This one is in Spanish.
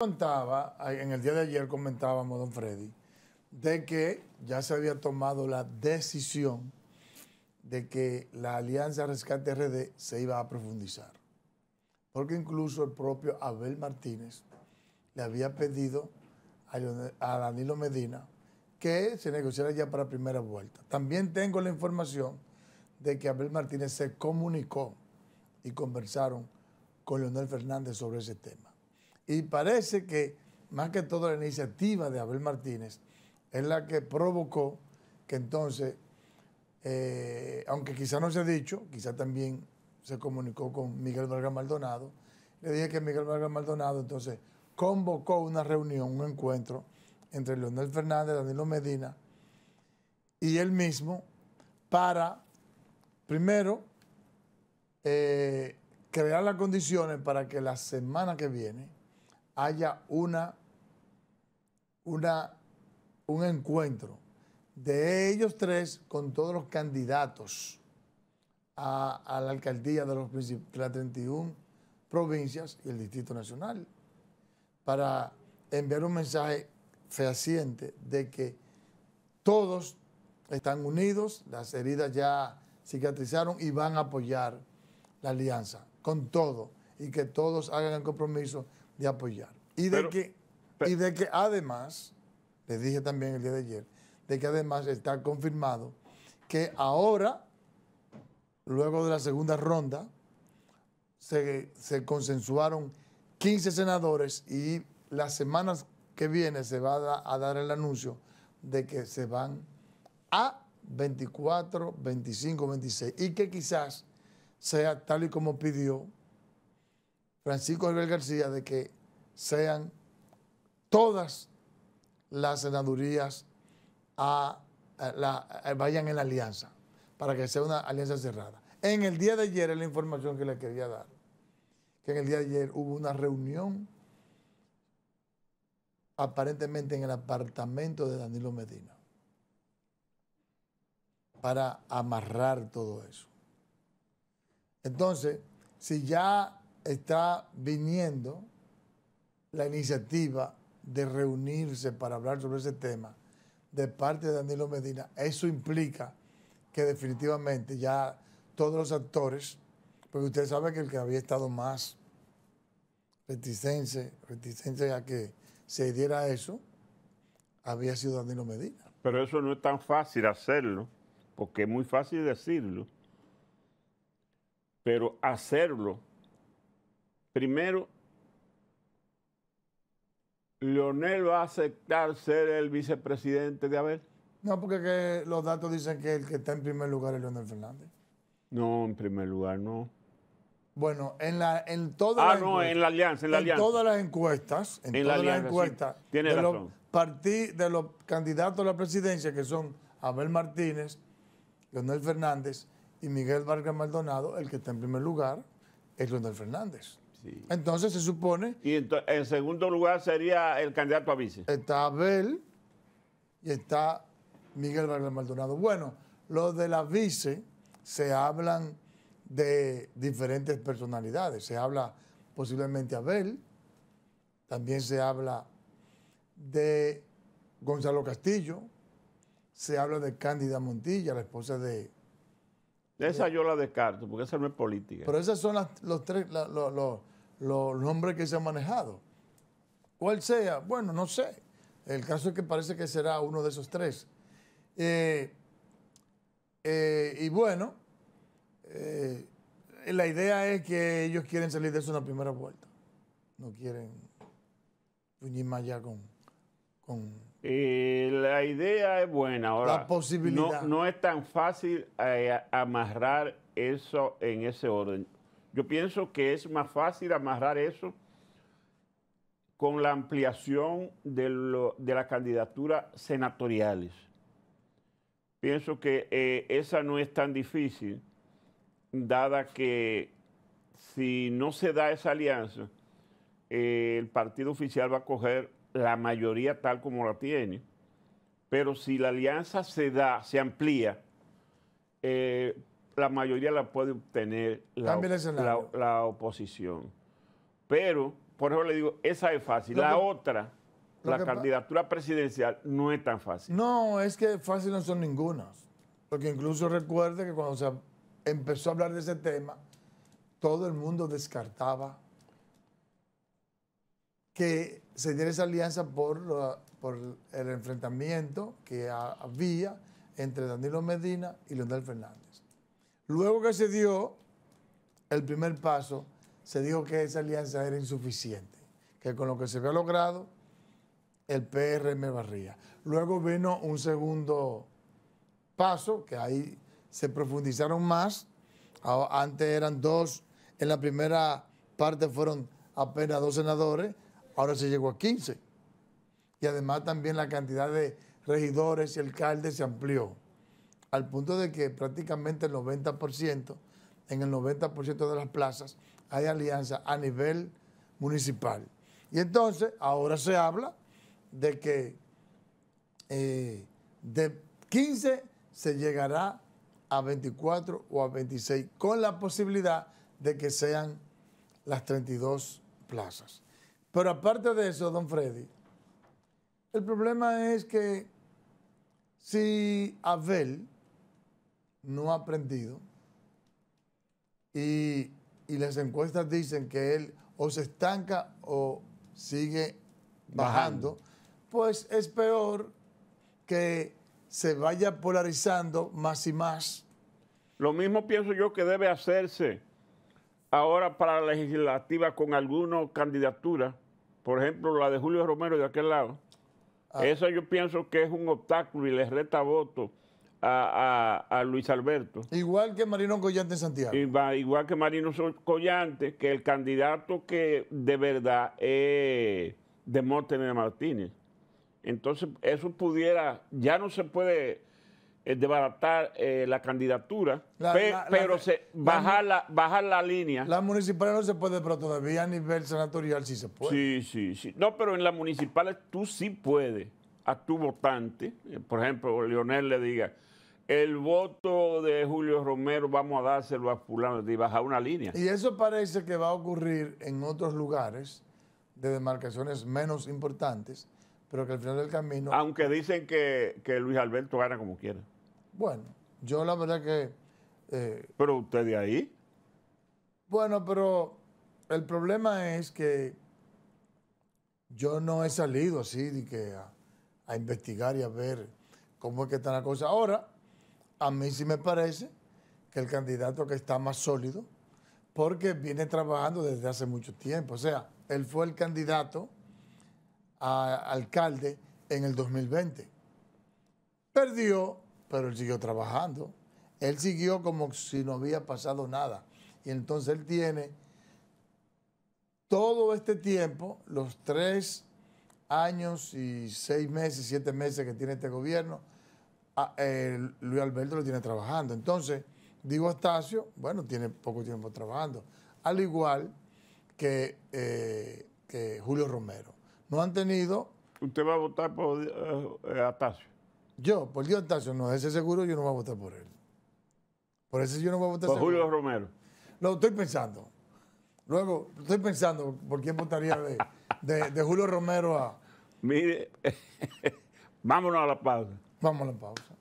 contaba, en el día de ayer comentábamos, don Freddy, de que ya se había tomado la decisión de que la alianza Rescate RD se iba a profundizar. Porque incluso el propio Abel Martínez le había pedido a Danilo Medina que se negociara ya para primera vuelta. También tengo la información de que Abel Martínez se comunicó y conversaron con Leonel Fernández sobre ese tema. Y parece que más que todo la iniciativa de Abel Martínez es la que provocó que entonces, eh, aunque quizá no se ha dicho, quizá también se comunicó con Miguel Vargas Maldonado, le dije que Miguel Vargas Maldonado entonces convocó una reunión, un encuentro entre Leonel Fernández, Danilo Medina y él mismo para, primero, eh, crear las condiciones para que la semana que viene haya una, una, un encuentro de ellos tres con todos los candidatos a, la alcaldía de, los, de las 31 provincias y el Distrito Nacional para enviar un mensaje fehaciente de que todos están unidos, las heridas ya cicatrizaron y van a apoyar la alianza con todo y que todos hagan el compromiso de apoyar. Y de, que, de que además, les dije también el día de ayer, de que además está confirmado que ahora, luego de la segunda ronda, se, consensuaron 15 senadores y las semanas que viene se va a, dar el anuncio de que se van a 24, 25, 26 y que quizás sea tal y como pidió Francisco Albert García de que sean todas las senadurías a, vayan en la alianza, para que sea una alianza cerrada. En el día de ayer es la información que le quería dar, que en el día de ayer hubo una reunión aparentemente en el apartamento de Danilo Medina para amarrar todo eso. Entonces, si ya está viniendo la iniciativa de reunirse para hablar sobre ese tema de parte de Danilo Medina, eso implica que definitivamente ya todos los actores, porque usted sabe que el que había estado más reticente, a que se diera eso, había sido Danilo Medina. Pero eso no es tan fácil hacerlo, porque es muy fácil decirlo, pero hacerlo, primero ¿Leonel va a aceptar ser el vicepresidente de Abel? No, porque los datos dicen que el que está en primer lugar es Leonel Fernández. No, en primer lugar no. Bueno, en la todas ah, las en la alianza, todas las encuestas, en, todas las encuestas Tiene de los de los candidatos a la presidencia que son Abel Martínez, Leonel Fernández y Miguel Vargas Maldonado, el que está en primer lugar es Leonel Fernández. Entonces se supone. Y en segundo lugar sería el candidato a vice. Está Abel y está Miguel Vargas Maldonado. Bueno, los de la vice se hablan de diferentes personalidades. Se habla posiblemente Abel, también se habla de Gonzalo Castillo, se habla de Cándida Montilla, la esposa de esa yo la descarto, porque esa no es política. Pero esos son los, tres, los, nombres que se han manejado. ¿Cuál sea? Bueno, no sé. El caso es que parece que será uno de esos tres. Eh, eh, y bueno, eh, la idea es que ellos quieren salir de eso en la primera vuelta. No quieren unir más allá con, con eh, la idea es buena. Ahora, la No, es tan fácil eh, amarrar eso en ese orden. Yo pienso que es más fácil amarrar eso con la ampliación de, de las candidaturas senatoriales. Pienso que eh, esa no es tan difícil, dada que si no se da esa alianza, el partido oficial va a coger la mayoría tal como la tiene, pero si la alianza se da, se amplía, eh, la mayoría la puede obtener la, oposición. Pero, por ejemplo, le digo, esa es fácil. la otra, la candidatura presidencial, no es tan fácil. No, es que fácil no son ninguna. Porque incluso recuerde que cuando se empezó a hablar de ese tema, todo el mundo descartaba que se dio esa alianza por, el enfrentamiento que había entre Danilo Medina y Leonel Fernández. Luego que se dio el primer paso, se dijo que esa alianza era insuficiente, que con lo que se había logrado, el PRM barría. Luego vino un segundo paso, que ahí se profundizaron más. Antes eran dos, en la primera parte fueron apenas dos senadores, ahora se llegó a 15. Y además también la cantidad de regidores y alcaldes se amplió, al punto de que prácticamente el 90%, en el 90% de las plazas hay alianza a nivel municipal. Y entonces ahora se habla de que eh, de 15 se llegará a 24 o a 26, con la posibilidad de que sean las 32 plazas. Pero aparte de eso, don Freddy, el problema es que si Abel no ha aprendido y, las encuestas dicen que él o se estanca o sigue bajando, bajando, pues es peor que se vaya polarizando más y más. Lo mismo pienso yo que debe hacerse ahora para la legislativa con alguna candidatura por ejemplo, la de Julio Romero de aquel lado, ah. esa yo pienso que es un obstáculo y le reta voto a, Luis Alberto. Igual que Marino Collante en Santiago. igual que Marino Collante, que el candidato que de verdad es Demóstenes Martínez. Entonces, eso pudiera, ya no se puede eh, debaratar eh, la candidatura, pero bajar, la, bajar la línea. La municipal no se puede, pero todavía a nivel senatorial sí se puede. Sí, sí, sí. No, pero en las municipales tú sí puedes a tu votante, eh, por ejemplo, Leonel le diga, el voto de Julio Romero vamos a dárselo a fulano, y bajar una línea. Y eso parece que va a ocurrir en otros lugares de demarcaciones menos importantes, pero que al final del camino... Aunque dicen que, Luis Alberto gana como quiera. Bueno, yo la verdad que... Eh, pero usted de ahí. Bueno, pero el problema es que yo no he salido así de que a, a investigar y a ver cómo es que está la cosa. Ahora, a mí sí me parece que el candidato que está más sólido, porque viene trabajando desde hace mucho tiempo. O sea, él fue el candidato alcalde en el 2020. Perdió, pero él siguió trabajando. Él siguió como si no había pasado nada. Y entonces él tiene todo este tiempo, los tres años y seis meses, siete meses que tiene este gobierno, eh, Luis Alberto lo tiene trabajando. Entonces, digo Astacio, bueno, tiene poco tiempo trabajando, al igual que eh, Julio Romero no han tenido. ¿Usted va a votar por eh, eh, Atacio? Yo, por Dios Atacio, no, ese seguro yo no voy a votar por él. Por eso yo no voy a votar por Julio Romero. Lo estoy pensando. Luego, estoy pensando por quién votaría de, de Julio Romero a. Mire, vámonos a la pausa. Vamos a la pausa.